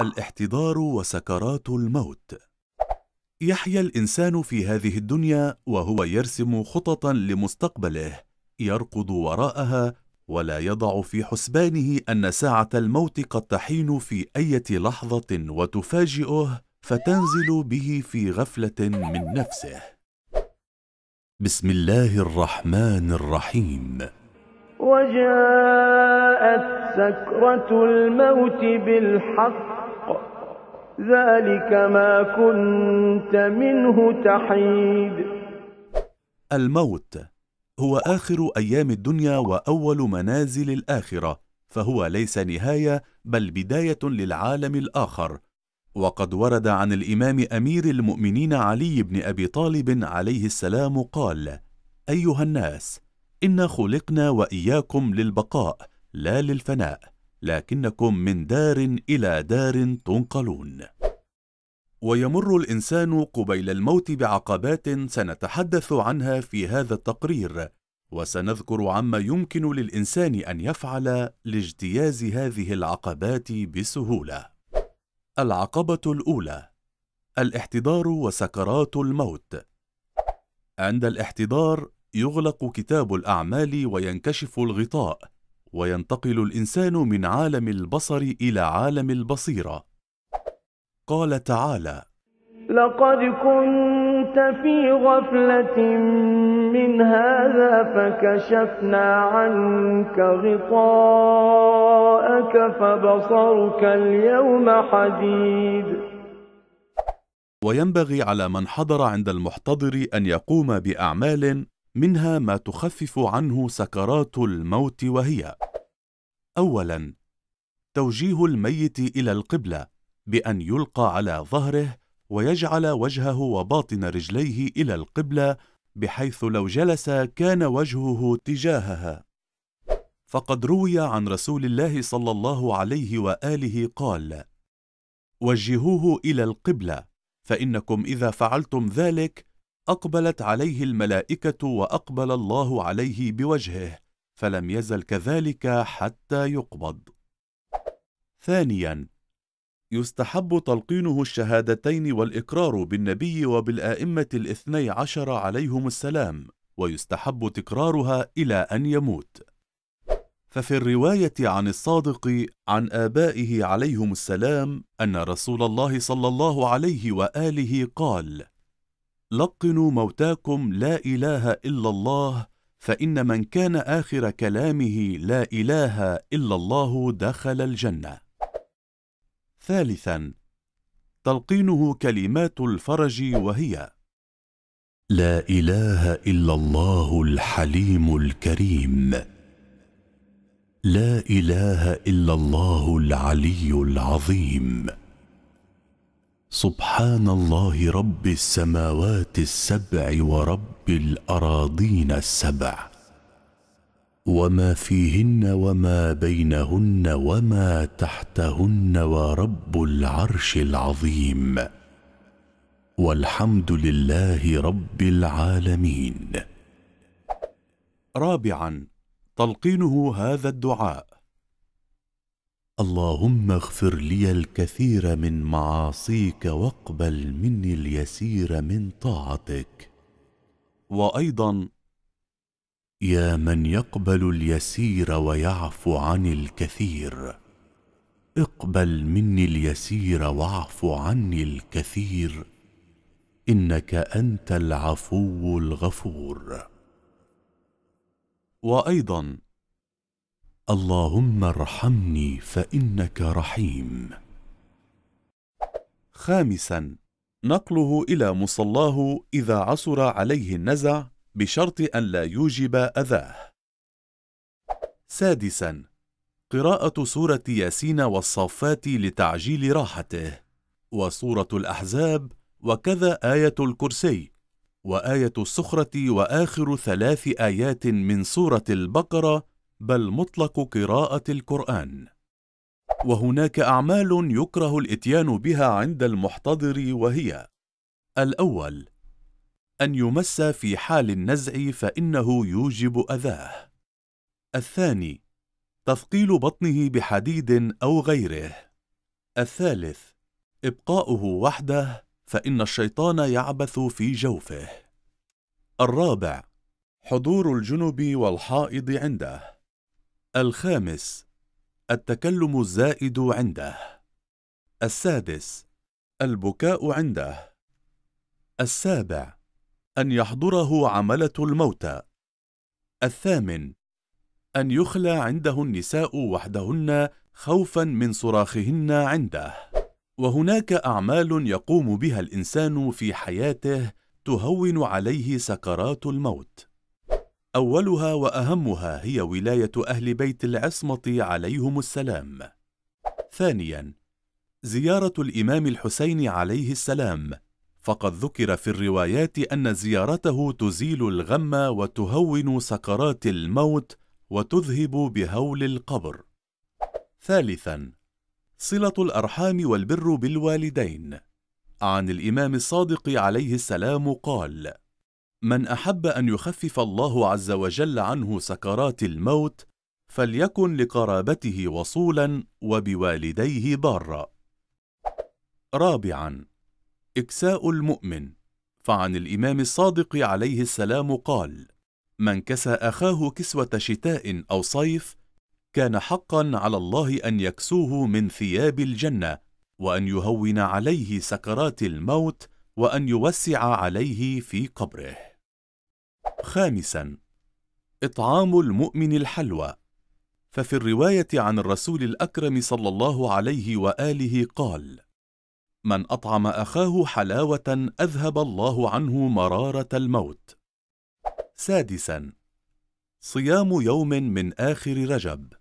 الاحتضار وسكرات الموت يحيا الانسان في هذه الدنيا وهو يرسم خططا لمستقبله يركض وراءها ولا يضع في حسبانه ان ساعه الموت قد تحين في ايه لحظه وتفاجئه فتنزل به في غفله من نفسه بسم الله الرحمن الرحيم وجاءت سكره الموت بالحق ذلك ما كنت منه تحيد الموت هو آخر أيام الدنيا وأول منازل الآخرة فهو ليس نهاية بل بداية للعالم الآخر وقد ورد عن الإمام أمير المؤمنين علي بن أبي طالب عليه السلام قال أيها الناس إنا خلقنا وإياكم للبقاء لا للفناء لكنكم من دار إلى دار تنقلون ويمر الإنسان قبيل الموت بعقبات سنتحدث عنها في هذا التقرير وسنذكر عما يمكن للإنسان أن يفعل لاجتياز هذه العقبات بسهولة العقبة الأولى الاحتضار وسكرات الموت عند الاحتضار يغلق كتاب الأعمال وينكشف الغطاء وينتقل الإنسان من عالم البصر إلى عالم البصيرة قال تعالى لقد كنت في غفلة من هذا فكشفنا عنك غطاءك فبصرك اليوم حديد وينبغي على من حضر عند المحتضر أن يقوم بأعمال منها ما تخفف عنه سكرات الموت وهي اولا توجيه الميت الى القبله بان يلقى على ظهره ويجعل وجهه وباطن رجليه الى القبله بحيث لو جلس كان وجهه تجاهها فقد روي عن رسول الله صلى الله عليه واله قال وجهوه الى القبله فانكم اذا فعلتم ذلك أقبلت عليه الملائكة وأقبل الله عليه بوجهه فلم يزل كذلك حتى يقبض ثانياً يستحب تلقينه الشهادتين والإقرار بالنبي وبالآئمة الاثني عشر عليهم السلام ويستحب تكرارها إلى أن يموت ففي الرواية عن الصادق عن آبائه عليهم السلام أن رسول الله صلى الله عليه وآله قال لقنوا موتاكم لا إله إلا الله فإن من كان آخر كلامه لا إله إلا الله دخل الجنة ثالثاً تلقينه كلمات الفرج وهي لا إله إلا الله الحليم الكريم لا إله إلا الله العلي العظيم سبحان الله رب السماوات السبع ورب الأراضين السبع وما فيهن وما بينهن وما تحتهن ورب العرش العظيم والحمد لله رب العالمين رابعا تلقينه هذا الدعاء اللهم اغفر لي الكثير من معاصيك واقبل مني اليسير من طاعتك وايضا يا من يقبل اليسير ويعفو عن الكثير اقبل مني اليسير واعف عني الكثير انك انت العفو الغفور وايضا اللهم ارحمني فإنك رحيم خامسا نقله إلى مصلاه إذا عصر عليه النزع بشرط أن لا يوجب أذاه سادسا قراءة سورة ياسين والصافات لتعجيل راحته وسورة الأحزاب وكذا آية الكرسي وآية السخرة وآخر ثلاث آيات من سورة البقرة بل مطلق قراءة القرآن وهناك أعمال يكره الإتيان بها عند المحتضر وهي الأول أن يمس في حال النزع فإنه يوجب أذاه الثاني تثقيل بطنه بحديد أو غيره الثالث إبقاؤه وحده فإن الشيطان يعبث في جوفه الرابع حضور الجنب والحائض عنده الخامس التكلم الزائد عنده السادس البكاء عنده السابع أن يحضره عملة الموتى الثامن أن يخلى عنده النساء وحدهن خوفا من صراخهن عنده وهناك أعمال يقوم بها الإنسان في حياته تهون عليه سكرات الموت أولها وأهمها هي ولاية أهل بيت العصمة عليهم السلام. ثانياً: زيارة الإمام الحسين عليه السلام، فقد ذكر في الروايات أن زيارته تزيل الغم وتهون سكرات الموت وتذهب بهول القبر. ثالثاً: صلة الأرحام والبر بالوالدين. عن الإمام الصادق عليه السلام قال: من أحب أن يخفف الله عز وجل عنه سكرات الموت فليكن لقرابته وصولا وبوالديه بارا رابعا إكساء المؤمن فعن الإمام الصادق عليه السلام قال من كسى أخاه كسوة شتاء أو صيف كان حقا على الله أن يكسوه من ثياب الجنة وأن يهون عليه سكرات الموت وأن يوسع عليه في قبره خامساً إطعام المؤمن الحلوى ففي الرواية عن الرسول الأكرم صلى الله عليه وآله قال من أطعم أخاه حلاوة أذهب الله عنه مرارة الموت سادساً صيام يوم من آخر رجب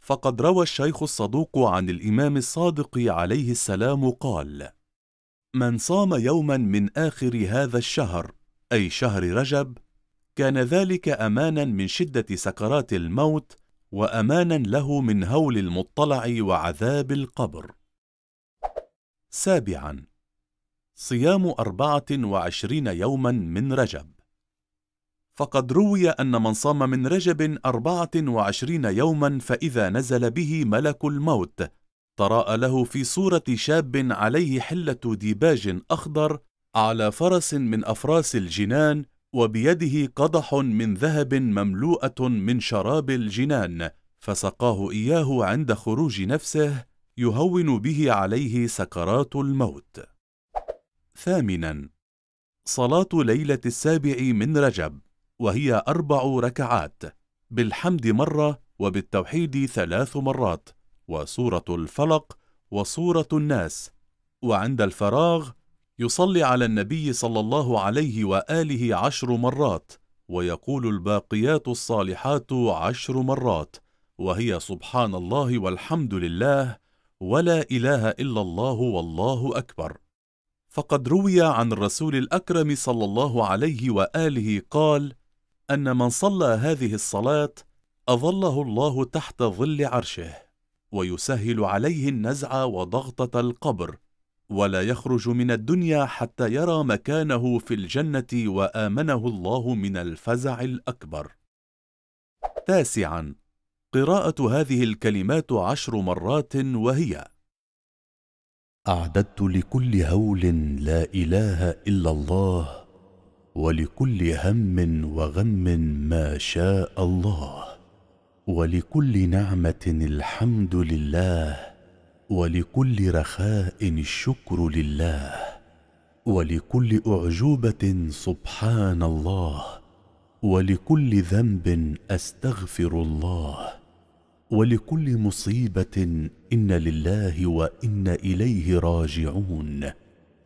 فقد روى الشيخ الصدوق عن الإمام الصادق عليه السلام قال من صام يوما من آخر هذا الشهر أي شهر رجب كان ذلك امانا من شده سكرات الموت وامانا له من هول المطلع وعذاب القبر سابعا صيام أربعة وعشرين يوما من رجب فقد روي أن من صام من رجب أربعة وعشرين يوما فإذا نزل به ملك الموت تراءى له في صورة شاب عليه حلة ديباج أخضر على فرس من أفراس الجنان وبيده قدح من ذهب مملوءة من شراب الجنان فسقاه إياه عند خروج نفسه يهون به عليه سكرات الموت ثامنا صلاة ليلة السابع من رجب وهي أربع ركعات بالحمد مرة وبالتوحيد ثلاث مرات وسورة الفلق وسورة الناس وعند الفراغ يصلي على النبي صلى الله عليه وآله عشر مرات ويقول الباقيات الصالحات عشر مرات وهي سبحان الله والحمد لله ولا إله إلا الله والله أكبر فقد روي عن الرسول الأكرم صلى الله عليه وآله قال أن من صلى هذه الصلاة أظله الله تحت ظل عرشه ويسهل عليه النزع وضغطة القبر ولا يخرج من الدنيا حتى يرى مكانه في الجنة وآمنه الله من الفزع الأكبر. تاسعاً: قراءة هذه الكلمات عشر مرات وهي: أعددت لكل هول لا إله إلا الله، ولكل هم وغم ما شاء الله، ولكل نعمة الحمد لله، ولكل رخاء الشكر لله ولكل اعجوبه سبحان الله ولكل ذنب استغفر الله ولكل مصيبه ان لله وانا اليه راجعون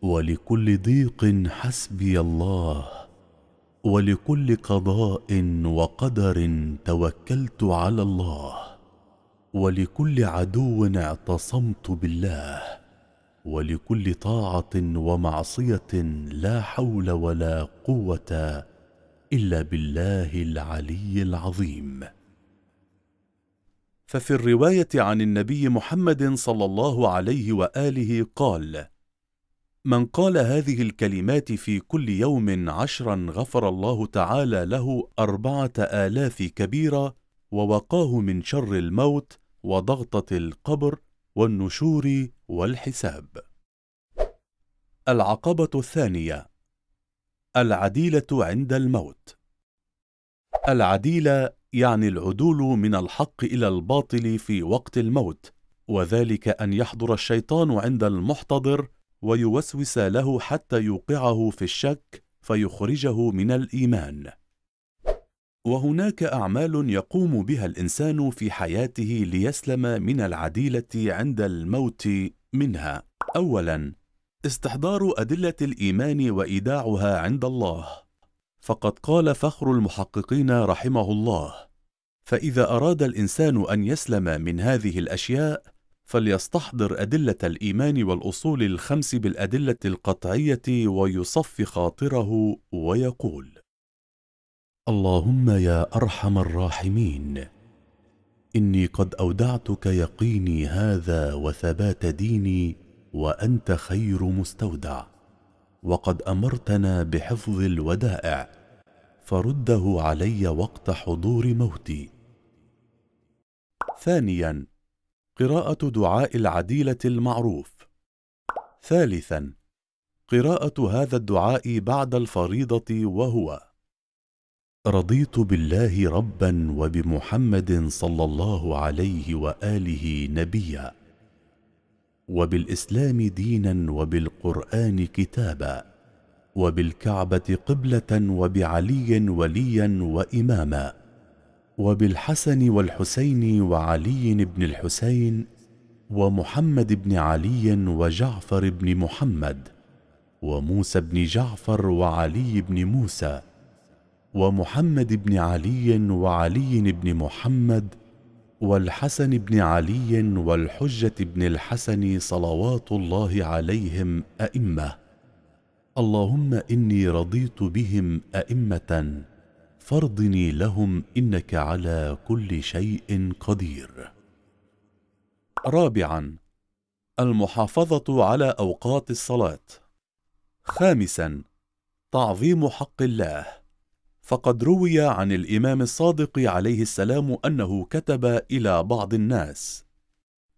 ولكل ضيق حسبي الله ولكل قضاء وقدر توكلت على الله ولكل عدو اعتصمت بالله ولكل طاعه ومعصيه لا حول ولا قوه الا بالله العلي العظيم ففي الروايه عن النبي محمد صلى الله عليه واله قال من قال هذه الكلمات في كل يوم عشرا غفر الله تعالى له اربعه الاف كبيره ووقاه من شر الموت وضغطة القبر والنشور والحساب العقبة الثانية العديلة عند الموت العديلة يعني العدول من الحق إلى الباطل في وقت الموت وذلك أن يحضر الشيطان عند المحتضر ويوسوس له حتى يوقعه في الشك فيخرجه من الإيمان وهناك اعمال يقوم بها الانسان في حياته ليسلم من العديله عند الموت منها اولا استحضار ادله الايمان وايداعها عند الله فقد قال فخر المحققين رحمه الله فاذا اراد الانسان ان يسلم من هذه الاشياء فليستحضر ادله الايمان والاصول الخمس بالادله القطعيه ويصف خاطره ويقول اللهم يا ارحم الراحمين اني قد اودعتك يقيني هذا وثبات ديني وانت خير مستودع وقد امرتنا بحفظ الودائع فرده علي وقت حضور موتي ثانيا قراءه دعاء العديله المعروف ثالثا قراءه هذا الدعاء بعد الفريضه وهو رضيت بالله ربا وبمحمد صلى الله عليه واله نبيا وبالاسلام دينا وبالقران كتابا وبالكعبه قبله وبعلي وليا واماما وبالحسن والحسين وعلي بن الحسين ومحمد بن علي وجعفر بن محمد وموسى بن جعفر وعلي بن موسى ومحمد بن علي وعلي بن محمد والحسن بن علي والحجة بن الحسن صلوات الله عليهم أئمة اللهم إني رضيت بهم أئمة فارضني لهم إنك على كل شيء قدير رابعا المحافظة على أوقات الصلاة خامسا تعظيم حق الله فقد روي عن الإمام الصادق عليه السلام أنه كتب إلى بعض الناس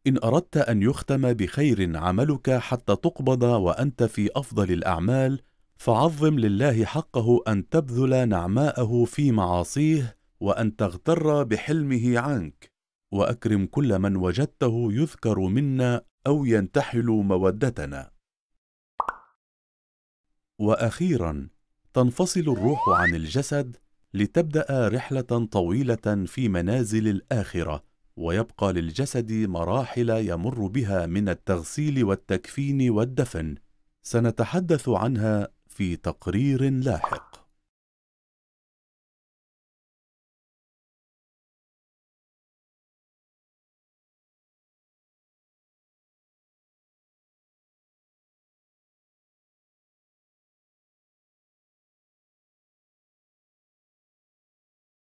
إن أردت أن يختم بخير عملك حتى تقبض وأنت في أفضل الأعمال فعظم لله حقه أن تبذل نعماءه في معاصيه وأن تغتر بحلمه عنك وأكرم كل من وجدته يذكر منا أو ينتحل مودتنا وأخيراً تنفصل الروح عن الجسد لتبدا رحله طويله في منازل الاخره ويبقى للجسد مراحل يمر بها من التغسيل والتكفين والدفن سنتحدث عنها في تقرير لاحق